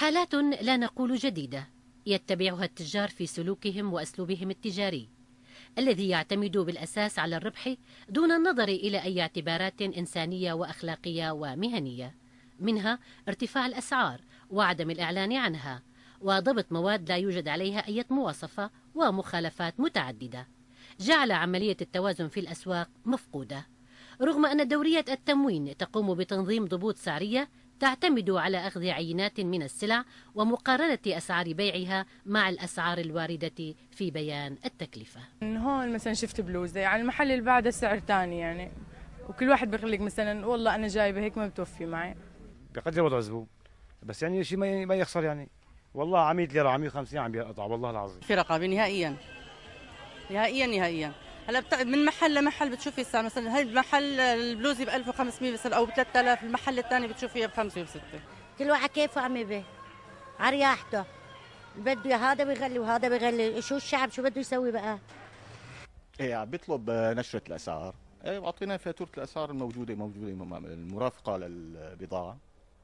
حالات لا نقول جديدة يتبعها التجار في سلوكهم وأسلوبهم التجاري الذي يعتمد بالأساس على الربح دون النظر إلى أي اعتبارات إنسانية وأخلاقية ومهنية منها ارتفاع الأسعار وعدم الإعلان عنها وضبط مواد لا يوجد عليها أي مواصفة ومخالفات متعددة جعل عملية التوازن في الأسواق مفقودة رغم أن دورية التموين تقوم بتنظيم ضبوط سعرية تعتمد على أخذ عينات من السلع ومقارنة أسعار بيعها مع الأسعار الواردة في بيان التكلفة من هون مثلا شفت بلوزة يعني المحل اللي بعده سعر ثاني يعني وكل واحد بيغلق مثلا والله أنا جايبة هيك ما بتوفي معي بقدر وضع الزبون بس يعني شيء ما يخسر يعني والله عميد ليرة عميد خمسين عم بيقطع والله العظيم في رقابة نهائيا نهائيا نهائيا هلا من محل لمحل بتشوفي السعر مثلا هاي المحل البلوزه ب 1500 مثلا او ب 3000 المحل الثاني بتشوفيها و 6 كل واحد كيفه عم يبيع على رياحته بده هذا بيغلي وهذا بيغلي شو الشعب شو بده يسوي بقى ايه عم بيطلب نشره الاسعار ايه واعطينا فاتوره الاسعار الموجوده موجوده المرافقه للبضاعه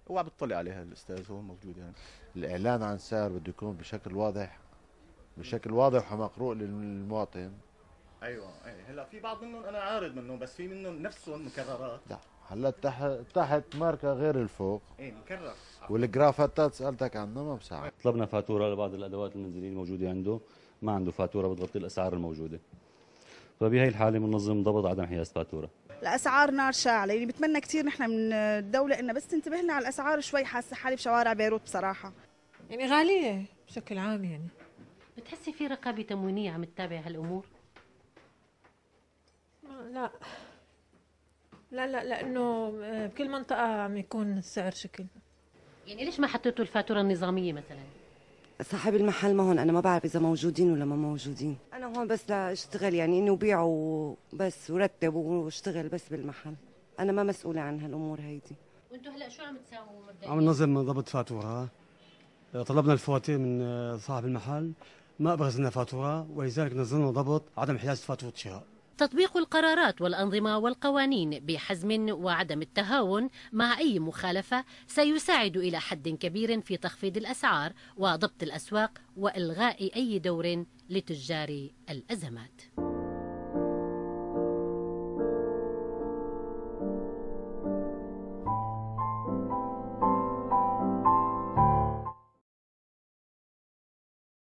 وعم بتطلع عليها الاستاذ هون موجود يعني الاعلان عن سعر بده يكون بشكل واضح بشكل واضح ومقروء للمواطن ايوه اي هلا في بعض منهم انا عارض منهم بس في منهم نفسهم مكررات لا هلا تحت تحت ماركه غير الفوق ايه مكرر والجرافات سالتك عنها ما بساعد طلبنا فاتوره لبعض الادوات المنزليه الموجوده عنده ما عنده فاتوره بتغطي الاسعار الموجوده فبهي الحاله منظم ضبط عدم حياز فاتوره الاسعار نار شاعله يعني بتمنى كثير نحن من الدوله انه بس تنتبه لنا على الاسعار شوي حاسه حالي بشوارع بيروت بصراحه يعني غاليه بشكل عام يعني بتحسي في رقابه تموينيه عم تتابع هالامور لا لا لا لانه آه، بكل منطقه عم يكون السعر شكل يعني ليش ما حطيتوا الفاتوره النظاميه مثلا صاحب المحل ما هون انا ما بعرف اذا موجودين ولا ما موجودين انا هون بس لاشتغل يعني اني بيع وبس ورتب واشتغل بس بالمحل انا ما مسؤوله عن هالامور هيدي وانتم هلا شو عم تساووا مبدئيا عم ننظم ضبط فاتوره آه، طلبنا الفواتير من آه، صاحب المحل ما ابرز لنا فاتوره ولذلك نزلنا ضبط عدم حيازه فاتوره شراء تطبيق القرارات والأنظمة والقوانين بحزم وعدم التهاون مع أي مخالفة سيساعد إلى حد كبير في تخفيض الأسعار وضبط الأسواق وإلغاء أي دور لتجار الأزمات